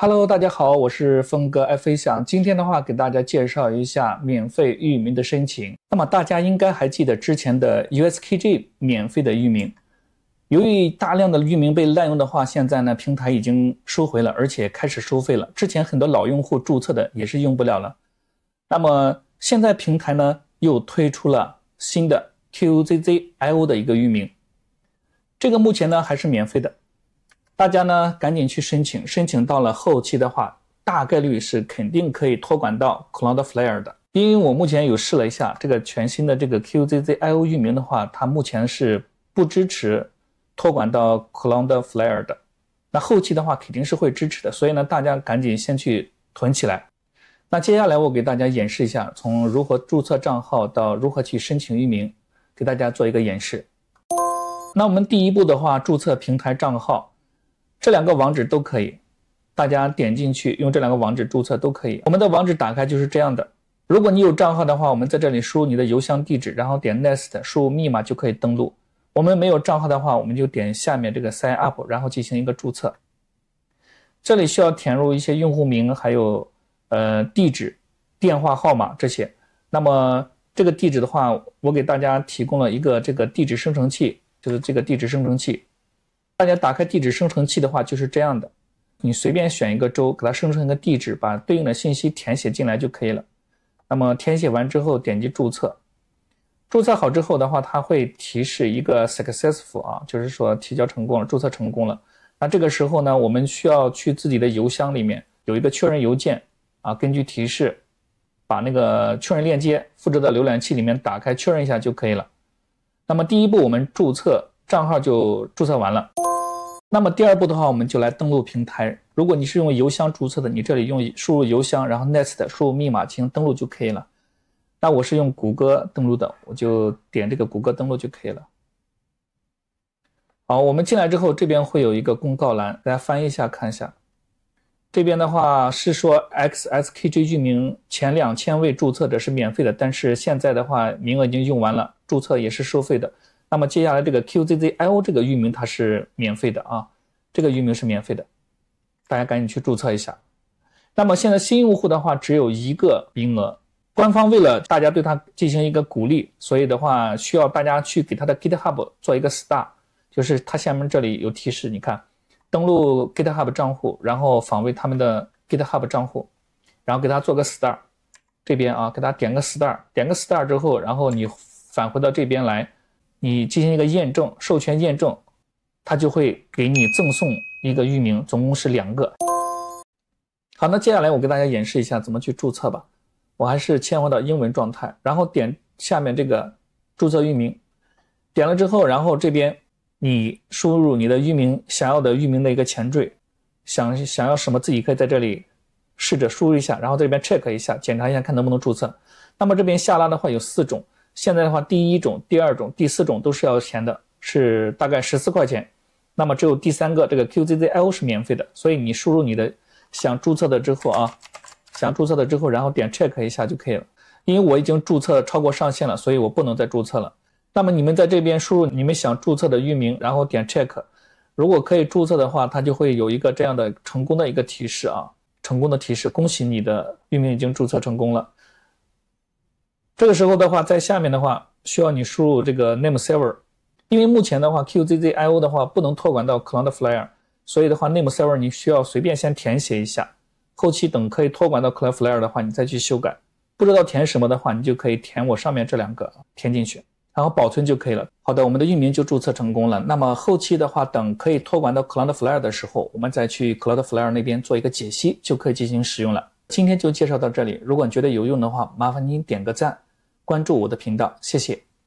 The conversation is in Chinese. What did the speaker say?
Hello，大家好，我是峰哥 F A 享。今天的话给大家介绍一下免费域名的申请。那么大家应该还记得之前的 U S K J 免费的域名，由于大量的域名被滥用的话，现在呢平台已经收回了，而且开始收费了。之前很多老用户注册的也是用不了了。那么现在平台呢又推出了新的 Q o Z Z I O 的一个域名，这个目前呢还是免费的。大家呢赶紧去申请，申请到了后期的话，大概率是肯定可以托管到 Cloudflare 的，因为我目前有试了一下这个全新的这个 QZZIO 域名的话，它目前是不支持托管到 Cloudflare 的，那后期的话肯定是会支持的，所以呢大家赶紧先去囤起来。那接下来我给大家演示一下从如何注册账号到如何去申请域名，给大家做一个演示。那我们第一步的话，注册平台账号。这两个网址都可以，大家点进去用这两个网址注册都可以。我们的网址打开就是这样的。如果你有账号的话，我们在这里输入你的邮箱地址，然后点 Next 输入密码就可以登录。我们没有账号的话，我们就点下面这个 Sign Up，然后进行一个注册。这里需要填入一些用户名，还有呃地址、电话号码这些。那么这个地址的话，我给大家提供了一个这个地址生成器，就是这个地址生成器。大家打开地址生成器的话，就是这样的。你随便选一个州，给它生成一个地址，把对应的信息填写进来就可以了。那么填写完之后，点击注册。注册好之后的话，它会提示一个 successful 啊，就是说提交成功了，注册成功了。那这个时候呢，我们需要去自己的邮箱里面有一个确认邮件啊，根据提示把那个确认链接复制到浏览器里面打开确认一下就可以了。那么第一步，我们注册账号就注册完了。那么第二步的话，我们就来登录平台。如果你是用邮箱注册的，你这里用输入邮箱，然后 Next 输入密码进行登录就可以了。那我是用谷歌登录的，我就点这个谷歌登录就可以了。好，我们进来之后，这边会有一个公告栏，大家翻一下看一下。这边的话是说 XSKJ 域名前两千位注册者是免费的，但是现在的话名额已经用完了，注册也是收费的。那么接下来这个 qzzio 这个域名它是免费的啊，这个域名是免费的，大家赶紧去注册一下。那么现在新用户的话只有一个名额，官方为了大家对他进行一个鼓励，所以的话需要大家去给他的 GitHub 做一个 star，就是他下面这里有提示，你看，登录 GitHub 账户，然后访问他们的 GitHub 账户，然后给他做个 star，这边啊给他点个 star，点个 star 之后，然后你返回到这边来。你进行一个验证授权验证，它就会给你赠送一个域名，总共是两个。好，那接下来我给大家演示一下怎么去注册吧。我还是切换到英文状态，然后点下面这个注册域名，点了之后，然后这边你输入你的域名想要的域名的一个前缀，想想要什么自己可以在这里试着输入一下，然后在这边 check 一下，检查一下看能不能注册。那么这边下拉的话有四种。现在的话，第一种、第二种、第四种都是要钱的，是大概十四块钱。那么只有第三个这个 q z z l 是免费的，所以你输入你的想注册的之后啊，想注册的之后，然后点 check 一下就可以了。因为我已经注册超过上限了，所以我不能再注册了。那么你们在这边输入你们想注册的域名，然后点 check，如果可以注册的话，它就会有一个这样的成功的一个提示啊，成功的提示，恭喜你的域名已经注册成功了。这个时候的话，在下面的话需要你输入这个 name server，因为目前的话 QZZIO 的话不能托管到 Cloudflare，所以的话 name server 你需要随便先填写一下，后期等可以托管到 Cloudflare 的话，你再去修改。不知道填什么的话，你就可以填我上面这两个填进去，然后保存就可以了。好的，我们的域名就注册成功了。那么后期的话，等可以托管到 Cloudflare 的时候，我们再去 Cloudflare 那边做一个解析，就可以进行使用了。今天就介绍到这里，如果觉得有用的话，麻烦您点个赞。关注我的频道，谢谢。